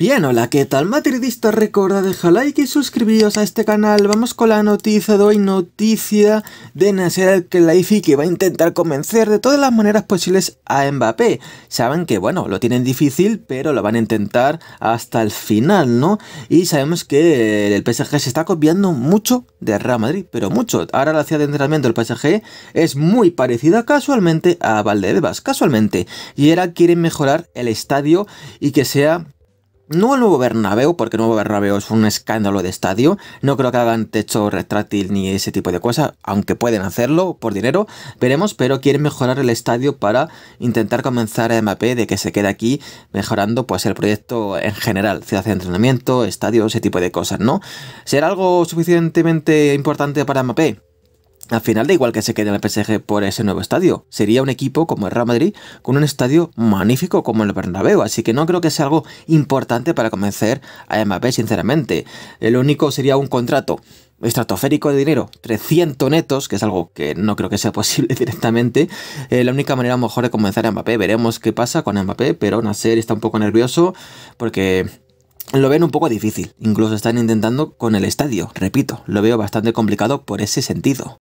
Bien, hola, ¿qué tal madridista Recuerda dejar like y suscribiros a este canal. Vamos con la noticia de hoy, noticia de Nasser Al-Khelaifi que va a intentar convencer de todas las maneras posibles a Mbappé. Saben que, bueno, lo tienen difícil, pero lo van a intentar hasta el final, ¿no? Y sabemos que el PSG se está copiando mucho de Real Madrid, pero mucho. Ahora la ciudad de entrenamiento del PSG es muy parecida casualmente a Valdebebas, casualmente. Y ahora quieren mejorar el estadio y que sea no el nuevo Bernabéu, porque el nuevo Bernabéu es un escándalo de estadio. No creo que hagan techo retráctil ni ese tipo de cosas, aunque pueden hacerlo por dinero. Veremos, pero quieren mejorar el estadio para intentar comenzar a MAP de que se quede aquí, mejorando pues el proyecto en general. Ciudad de entrenamiento, estadio, ese tipo de cosas, ¿no? ¿Será algo suficientemente importante para MAP? Al final da igual que se quede en el PSG por ese nuevo estadio. Sería un equipo como el Real Madrid con un estadio magnífico como el Bernabéu, así que no creo que sea algo importante para convencer a Mbappé, sinceramente. el único sería un contrato estratosférico de dinero, 300 netos, que es algo que no creo que sea posible directamente. Eh, la única manera mejor de comenzar a Mbappé, veremos qué pasa con Mbappé, pero Nasser está un poco nervioso porque lo ven un poco difícil, incluso están intentando con el estadio, repito, lo veo bastante complicado por ese sentido.